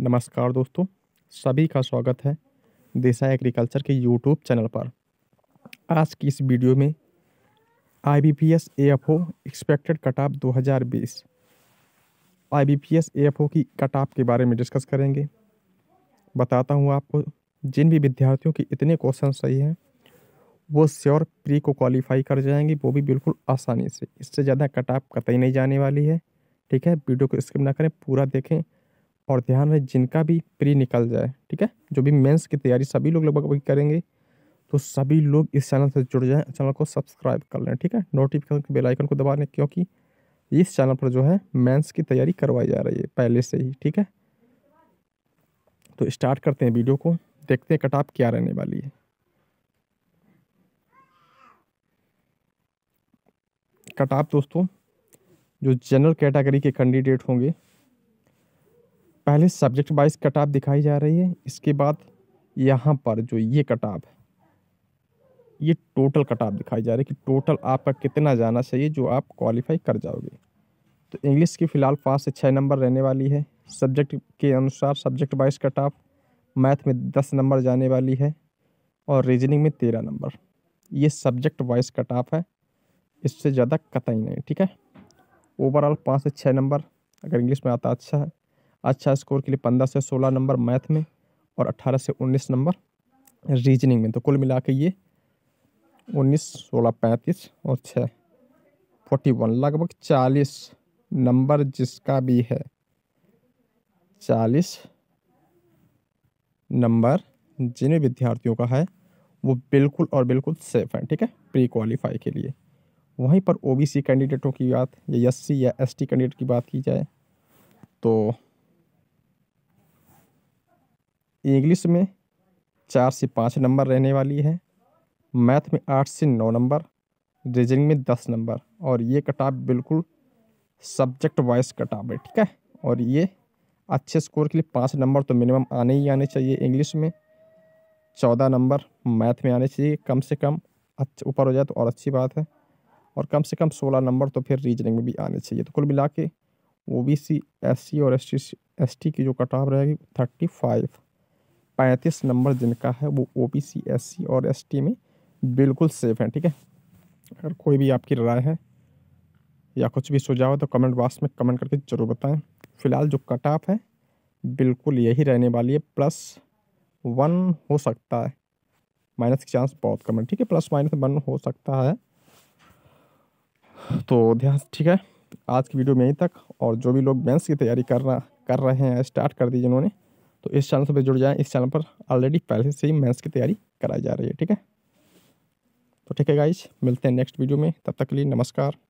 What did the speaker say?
नमस्कार दोस्तों सभी का स्वागत है देसा एग्रीकल्चर के यूट्यूब चैनल पर आज की इस वीडियो में I B P S A F O expected cut off दो हज़ार बीस I B P S A F O की कट ऑफ के बारे में डिस्कस करेंगे बताता हूँ आपको जिन भी विद्यार्थियों के इतने क्वेश्चन सही हैं वो श्योर प्री को क्वालिफाई कर जाएंगे वो भी बिल्कुल आसानी से इससे ज़्यादा कट ऑफ कतई नहीं जाने वाली है ठीक है वीडियो को स्किप ना करें पूरा देखें और ध्यान रहे जिनका भी प्री निकल जाए ठीक है जो भी मेंस की तैयारी सभी लोग लगभग करेंगे तो सभी लोग इस चैनल से जुड़ जाएँ चैनल को सब्सक्राइब कर लें ठीक है नोटिफिकेशन के बेलाइकन को दबा लें क्योंकि इस चैनल पर जो है मेंस की तैयारी करवाई जा रही है पहले से ही ठीक है तो स्टार्ट करते हैं वीडियो को देखते हैं कटाप क्या रहने वाली है कटाप दोस्तों जो जनरल कैटेगरी के कैंडिडेट होंगे पहले सब्जेक्ट वाइज कटाप दिखाई जा रही है इसके बाद यहाँ पर जो ये कटाप है ये टोटल कटाप दिखाई जा रही है कि टोटल आपका कितना जाना चाहिए जो आप क्वालिफाई कर जाओगे तो इंग्लिश की फ़िलहाल पाँच से छः नंबर रहने वाली है सब्जेक्ट के अनुसार सब्जेक्ट वाइज कटाप मैथ में दस नंबर जाने वाली है और रीजनिंग में तेरह नंबर ये सब्जेक्ट वाइज कटाप है इससे ज़्यादा कतई नहीं ठीक है ओवरऑल पाँच से छः नंबर अगर इंग्लिश में आता अच्छा है अच्छा स्कोर के लिए पंद्रह से सोलह नंबर मैथ में और अट्ठारह से उन्नीस नंबर रीजनिंग में तो कुल मिला के ये उन्नीस सोलह पैंतीस और छः फोर्टी वन लगभग चालीस नंबर जिसका भी है चालीस नंबर जिन विद्यार्थियों का है वो बिल्कुल और बिल्कुल सेफ है ठीक है प्री क्वालिफाई के लिए वहीं पर ओबीसी कैंडिडेटों की बात या एससी या एसटी कैंडिडेट की बात की जाए तो इंग्लिश में चार से पाँच नंबर रहने वाली है मैथ में आठ से नौ नंबर रीजनिंग में दस नंबर और ये कटाप बिल्कुल सब्जेक्ट वाइज कटाप है ठीक है और ये अच्छे स्कोर के लिए पाँच नंबर तो मिनिमम आने ही आने चाहिए इंग्लिश में चौदह नंबर मैथ में आने चाहिए कम से कम अच्छे ऊपर हो जाए तो और अच्छी बात है और कम से कम सोलह नंबर तो फिर रीजनिंग में भी आने चाहिए तो कुल मिला के O B C S C और एस टी एस टी की जो कटाव रहेगी थर्टी फाइव पैंतीस नंबर जिनका है वो O B C S C और एस टी में बिल्कुल सेफ हैं ठीक है अगर कोई भी आपकी राय है या कुछ भी सुझाव है तो कमेंट बॉक्स में कमेंट करके ज़रूर बताएं फ़िलहाल जो कट ऑफ है बिल्कुल यही रहने वाली है प्लस वन हो सकता है माइनस के चांस बहुत कम है ठीक है प्लस माइनस वन हो सकता है तो ध्यान ठीक है आज की वीडियो में यहीं तक और जो भी लोग मेंस की तैयारी करना कर रहे हैं स्टार्ट कर दी जिन्होंने तो इस चैनल से भी जुड़ जाएँ इस चैनल पर ऑलरेडी पहले से ही मैथ्स की तैयारी कराई जा रही है ठीक है तो ठीक है गाइज मिलते हैं नेक्स्ट वीडियो में तब तक के लिए नमस्कार